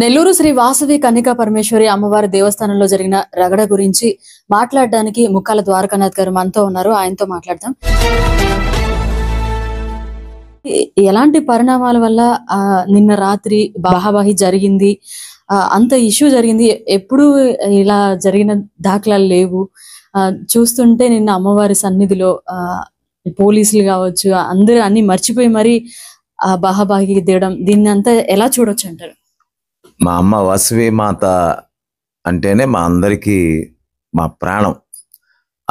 నెల్లూరు శ్రీ వాసవి కన్నికా పరమేశ్వరి అమ్మవారి దేవస్థానంలో జరిగిన రగడ గురించి మాట్లాడడానికి ముక్కాల ద్వారకానాథ్ గారు మనతో ఉన్నారు ఆయనతో మాట్లాడదాం ఎలాంటి పరిణామాల వల్ల నిన్న రాత్రి బాహాబాహి జరిగింది అంత ఇష్యూ జరిగింది ఎప్పుడు ఇలా జరిగిన దాఖలాలు లేవు చూస్తుంటే నిన్న అమ్మవారి సన్నిధిలో పోలీసులు కావచ్చు అందరూ అన్ని మర్చిపోయి మరీ బాహాబాహికి దిగడం దీన్ని అంతా ఎలా చూడొచ్చు అంటారు మా అమ్మ వసవి మాత అంటేనే మా అందరికీ మా ప్రాణం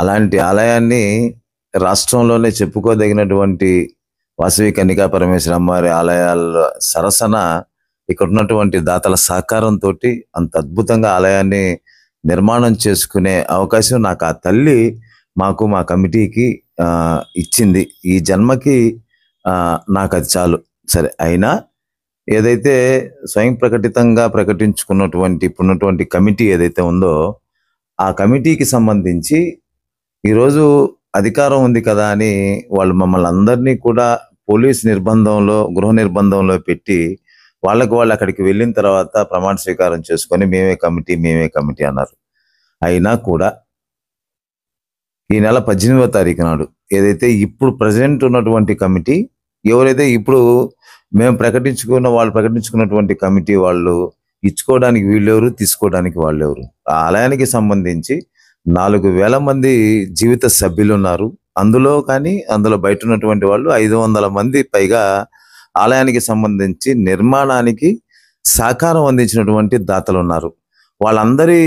అలాంటి ఆలయాన్ని రాష్ట్రంలోనే చెప్పుకోదగినటువంటి వాసవి కన్నికా పరమేశ్వర అమ్మవారి ఆలయాల సరసన ఇక్కడ ఉన్నటువంటి దాతల సహకారంతో అంత అద్భుతంగా ఆలయాన్ని నిర్మాణం చేసుకునే అవకాశం నాకు ఆ తల్లి మాకు మా కమిటీకి ఇచ్చింది ఈ జన్మకి నాకు అది చాలు సరే అయినా ఏదైతే స్వయం ప్రకటితంగా ప్రకటించుకున్నటువంటి ఇప్పుడున్నటువంటి కమిటీ ఏదైతే ఉందో ఆ కమిటీకి సంబంధించి ఈరోజు అధికారం ఉంది కదా అని వాళ్ళు మమ్మల్ని అందరినీ కూడా పోలీస్ నిర్బంధంలో గృహ నిర్బంధంలో పెట్టి వాళ్ళకు వాళ్ళు అక్కడికి వెళ్ళిన తర్వాత ప్రమాణ స్వీకారం చేసుకొని మేమే కమిటీ మేమే కమిటీ అన్నారు అయినా కూడా ఈ నెల పద్దెనిమిదో తారీఖు నాడు ఏదైతే ఇప్పుడు ప్రజెంట్ ఉన్నటువంటి కమిటీ ఎవరైతే ఇప్పుడు మేము ప్రకటించుకున్న వాళ్ళు ప్రకటించుకున్నటువంటి కమిటీ వాళ్ళు ఇచ్చుకోవడానికి వీళ్ళెవరు తీసుకోవడానికి వాళ్ళెవరు ఆ ఆలయానికి సంబంధించి నాలుగు వేల మంది జీవిత సభ్యులు ఉన్నారు అందులో కానీ అందులో బయట ఉన్నటువంటి వాళ్ళు ఐదు వందల మంది పైగా ఆలయానికి సంబంధించి నిర్మాణానికి సహకారం అందించినటువంటి దాతలు ఉన్నారు వాళ్ళందరి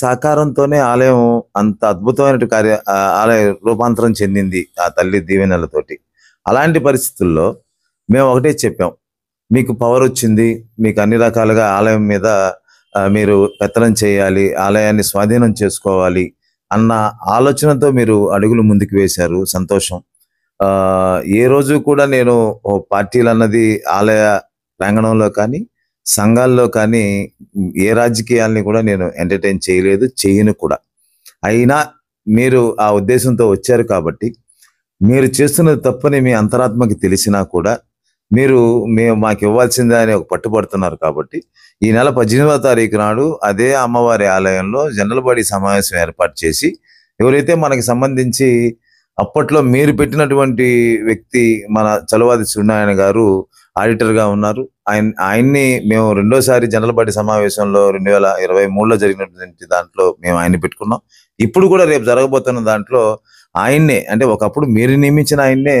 సహకారంతోనే ఆలయం అంత అద్భుతమైన కార్య ఆలయ రూపాంతరం చెందింది ఆ తల్లి దీవెనలతోటి అలాంటి పరిస్థితుల్లో మేము ఒకటే చెప్పాం మీకు పవర్ వచ్చింది మీకు అన్ని రకాలుగా ఆలయం మీద మీరు పెత్తనం చేయాలి ఆలయాన్ని స్వాధీనం చేసుకోవాలి అన్న ఆలోచనతో మీరు అడుగులు ముందుకు వేశారు సంతోషం ఏ రోజు కూడా నేను పార్టీలు అన్నది ఆలయ ప్రాంగణంలో కానీ సంఘాల్లో కానీ ఏ రాజకీయాల్ని కూడా నేను ఎంటర్టైన్ చేయలేదు చేయను కూడా అయినా మీరు ఆ ఉద్దేశంతో వచ్చారు కాబట్టి మీరు చేస్తున్నది తప్పని మీ అంతరాత్మకి తెలిసినా కూడా మీరు మేము మాకు ఇవ్వాల్సిందే అని ఒక పట్టుబడుతున్నారు కాబట్టి ఈ నెల పద్దెనిమిదవ తారీఖు నాడు అదే అమ్మవారి ఆలయంలో జనరల్ బాడీ సమావేశం ఏర్పాటు చేసి ఎవరైతే మనకి సంబంధించి అప్పట్లో మీరు పెట్టినటువంటి వ్యక్తి మన చలవాది సూర్యనారాయణ గారు ఆడిటర్గా ఉన్నారు ఆయన ఆయన్ని మేము రెండోసారి జనరల్ పార్టీ సమావేశంలో రెండు వేల ఇరవై మూడులో జరిగినటువంటి దాంట్లో మేము ఆయన్ని పెట్టుకున్నాం ఇప్పుడు కూడా రేపు జరగబోతున్న దాంట్లో ఆయన్నే అంటే ఒకప్పుడు మీరు నియమించిన ఆయన్నే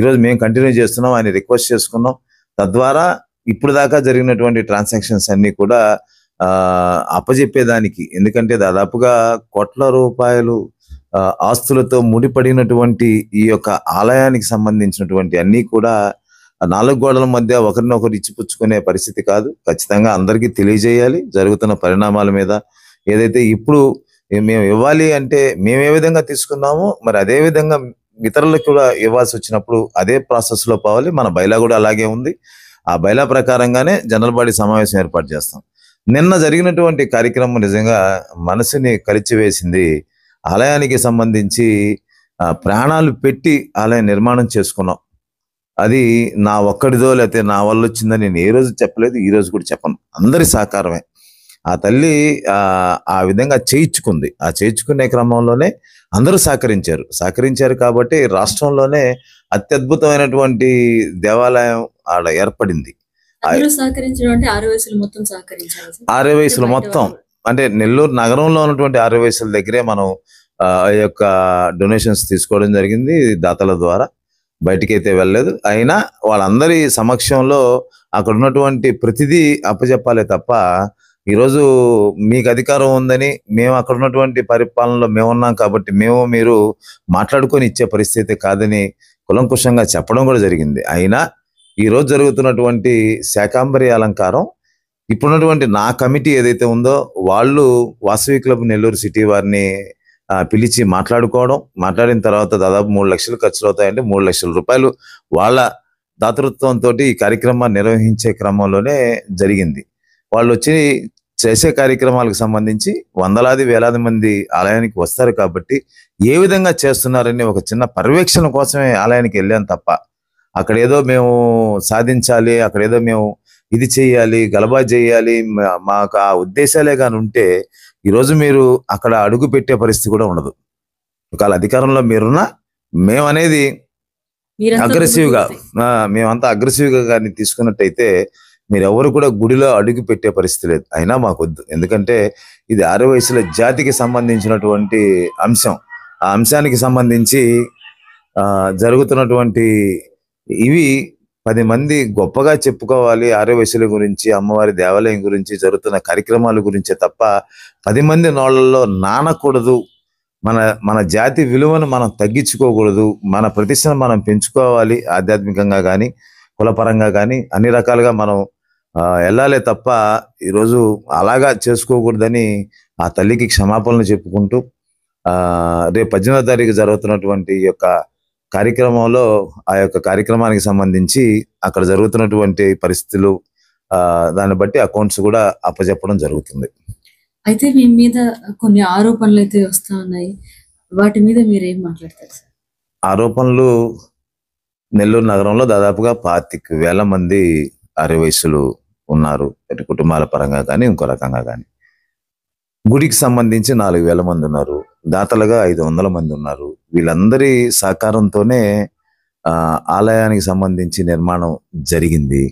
ఈరోజు మేము కంటిన్యూ చేస్తున్నాం ఆయన రిక్వెస్ట్ చేసుకున్నాం తద్వారా ఇప్పుడు దాకా జరిగినటువంటి ట్రాన్సాక్షన్స్ అన్నీ కూడా అప్పజెప్పేదానికి ఎందుకంటే దాదాపుగా కోట్ల రూపాయలు ఆస్తులతో ముడిపడినటువంటి ఈ యొక్క ఆలయానికి సంబంధించినటువంటి అన్నీ కూడా నాలుగు గోడల మధ్య ఒకరినొకరు ఇచ్చిపుచ్చుకునే పరిస్థితి కాదు ఖచ్చితంగా అందరికీ తెలియజేయాలి జరుగుతున్న పరిణామాల మీద ఏదైతే ఇప్పుడు మేము ఇవ్వాలి అంటే మేము ఏ విధంగా తీసుకున్నామో మరి అదే విధంగా ఇతరులకు కూడా ఇవ్వాల్సి వచ్చినప్పుడు అదే ప్రాసెస్లో పోవాలి మన బయలా కూడా అలాగే ఉంది ఆ బయలా ప్రకారంగానే జనరల్ బాడీ సమావేశం ఏర్పాటు చేస్తాం నిన్న జరిగినటువంటి కార్యక్రమం నిజంగా మనసుని కలిచివేసింది ఆలయానికి సంబంధించి ప్రాణాలు పెట్టి ఆలయం నిర్మాణం చేసుకున్నాం అది నా ఒక్కడిదో లేకపోతే నా వల్ల వచ్చిందని నేను ఏ రోజు చెప్పలేదు ఈ రోజు కూడా చెప్పను అందరి సహకారమే ఆ తల్లి ఆ విధంగా చేయించుకుంది ఆ చేయించుకునే క్రమంలోనే అందరూ సహకరించారు సహకరించారు కాబట్టి రాష్ట్రంలోనే అత్యద్భుతమైనటువంటి దేవాలయం ఆడ ఏర్పడింది ఆరే వయసులు మొత్తం అంటే నెల్లూరు నగరంలో ఉన్నటువంటి ఆరే వయసుల దగ్గరే మనం ఆ యొక్క డొనేషన్స్ తీసుకోవడం జరిగింది దాతల ద్వారా బయటికైతే వెళ్ళలేదు అయినా వాళ్ళందరి సమక్షంలో అక్కడ ఉన్నటువంటి ప్రతిదీ అప్పచెప్పాలే తప్ప ఈరోజు మీకు అధికారం ఉందని మేము అక్కడ ఉన్నటువంటి పరిపాలనలో మేము ఉన్నాం కాబట్టి మేము మీరు మాట్లాడుకొని ఇచ్చే పరిస్థితి కాదని కులంకుశంగా చెప్పడం కూడా జరిగింది అయినా ఈరోజు జరుగుతున్నటువంటి శాకాంబరి అలంకారం ఇప్పుడున్నటువంటి నా కమిటీ ఏదైతే ఉందో వాళ్ళు వాసవి క్లబ్ నెల్లూరు సిటీ వారిని పిలిచి మాట్లాడుకోవడం మాట్లాడిన తర్వాత దాదాపు మూడు లక్షలు ఖర్చులు అవుతాయంటే మూడు లక్షల రూపాయలు వాళ్ళ దాతృత్వంతో ఈ కార్యక్రమాన్ని నిర్వహించే క్రమంలోనే జరిగింది వాళ్ళు వచ్చి చేసే కార్యక్రమాలకు సంబంధించి వందలాది వేలాది మంది ఆలయానికి వస్తారు కాబట్టి ఏ విధంగా చేస్తున్నారని ఒక చిన్న పర్యవేక్షణ కోసమే ఆలయానికి వెళ్ళాను తప్ప అక్కడ ఏదో మేము సాధించాలి అక్కడ ఏదో మేము ఇది చేయాలి గలబా చేయాలి మాకు ఆ ఉద్దేశాలే కానీ ఉంటే ఈరోజు మీరు అక్కడ అడుగు పెట్టే పరిస్థితి కూడా ఉండదు ఒకవేళ అధికారంలో మీరున్నా మేమనేది అగ్రెసివ్గా మేమంతా అగ్రెసివ్గా కానీ తీసుకున్నట్టయితే మీరెవరు కూడా గుడిలో అడుగు పెట్టే పరిస్థితి లేదు అయినా మాకు వద్దు ఎందుకంటే ఇది ఆరు వయసులో జాతికి సంబంధించినటువంటి అంశం ఆ అంశానికి సంబంధించి జరుగుతున్నటువంటి ఇవి పది మంది గొప్పగా చెప్పుకోవాలి ఆరు వయసుల గురించి అమ్మవారి దేవాలయం గురించి జరుగుతున్న కార్యక్రమాల గురించే తప్ప పది మంది నోళ్లలో నానకూడదు మన మన జాతి విలువను మనం తగ్గించుకోకూడదు మన ప్రతిష్టను మనం పెంచుకోవాలి ఆధ్యాత్మికంగా కానీ కులపరంగా కానీ అన్ని రకాలుగా మనం వెళ్ళాలే తప్ప ఈరోజు అలాగా చేసుకోకూడదని ఆ తల్లికి క్షమాపణలు చెప్పుకుంటూ రేపు పద్దెనిమిదో తారీఖు జరుగుతున్నటువంటి యొక్క కార్యక్రమంలో ఆ యొక్క కార్యక్రమానికి సంబంధించి అక్కడ జరుగుతున్నటువంటి పరిస్థితులు దాన్ని బట్టి అకౌంట్స్ కూడా అప్పచెప్పడం జరుగుతుంది అయితే మీ మీద కొన్ని ఆరోపణలు అయితే వస్తా ఉన్నాయి వాటి మీద మీరు ఏం మాట్లాడతారు ఆరోపణలు నెల్లూరు నగరంలో దాదాపుగా పాతిక వేల మంది అరవై వయసులు ఉన్నారు అంటే కుటుంబాల పరంగా కానీ ఇంకో రకంగా కానీ గుడికి సంబంధించి నాలుగు వేల మంది ఉన్నారు దాతలుగా ఐదు వందల మంది ఉన్నారు వీళ్ళందరి సహకారంతోనే ఆలయానికి సంబంధించి నిర్మాణం జరిగింది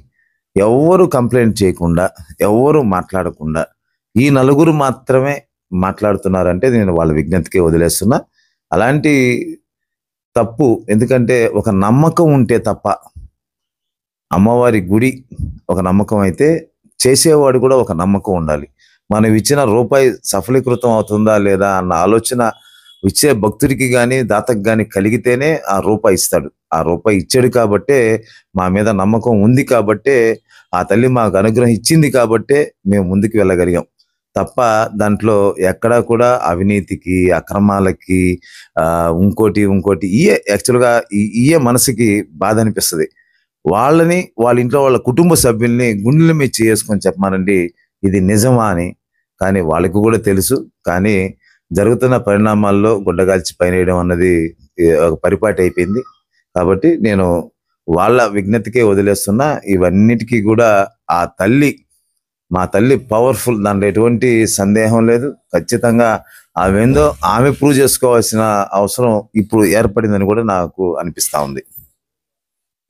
ఎవ్వరు కంప్లైంట్ చేయకుండా ఎవ్వరు మాట్లాడకుండా ఈ నలుగురు మాత్రమే మాట్లాడుతున్నారంటే నేను వాళ్ళ విజ్ఞతకే వదిలేస్తున్నా అలాంటి తప్పు ఎందుకంటే ఒక నమ్మకం ఉంటే తప్ప అమ్మవారి గుడి ఒక నమ్మకం అయితే చేసేవాడు కూడా ఒక నమ్మకం ఉండాలి మనం ఇచ్చిన రూపాయి సఫలీకృతం అవుతుందా లేదా అన్న ఆలోచన ఇచ్చే భక్తుడికి కానీ దాతకు కానీ కలిగితేనే ఆ రూపాయి ఇస్తాడు ఆ రూపాయి ఇచ్చాడు కాబట్టే మా మీద నమ్మకం ఉంది కాబట్టే ఆ తల్లి మాకు అనుగ్రహం ఇచ్చింది కాబట్టే మేము ముందుకు వెళ్ళగలిగాం తప్ప దాంట్లో ఎక్కడా కూడా అవినీతికి అక్రమాలకి ఇంకోటి ఇంకోటి ఇయే యాక్చువల్గా ఇయే మనసుకి బాధ అనిపిస్తుంది వాళ్ళని వాళ్ళ ఇంట్లో వాళ్ళ కుటుంబ సభ్యుల్ని గుండెల మీద చేసుకొని చెప్పమానండి ఇది నిజమా అని కానీ వాళ్ళకి కూడా తెలుసు కానీ జరుగుతున్న పరిణామాల్లో గుడ్డగాల్చి వేయడం అన్నది ఒక పరిపాటి అయిపోయింది కాబట్టి నేను వాళ్ళ విజ్ఞతకే వదిలేస్తున్నా ఇవన్నిటికీ కూడా ఆ తల్లి మా తల్లి పవర్ఫుల్ దాంట్లో ఎటువంటి సందేహం లేదు ఖచ్చితంగా ఆమెందో ఆమె ప్రూవ్ చేసుకోవాల్సిన అవసరం ఇప్పుడు ఏర్పడిందని కూడా నాకు అనిపిస్తూ ఉంది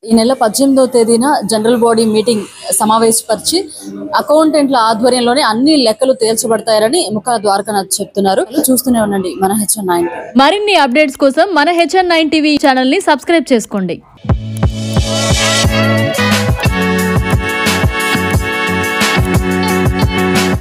ఈ నెల పద్దెనిమిదో తేదీన జనరల్ బాడీ మీటింగ్ సమావేశపరిచి అకౌంటెంట్ల ఆధ్వర్యంలోనే అన్ని లెక్కలు తేల్చబడతాయని ముఖ ద్వారకనాథ్ చెప్తున్నారు చూస్తూనే ఉండండి మన హెచ్ఎన్ నైన్ మరిన్ని అప్డేట్స్ కోసం మన హెచ్ఎన్ నైన్ టీవీ ఛానల్ ని సబ్స్క్రైబ్ చేసుకోండి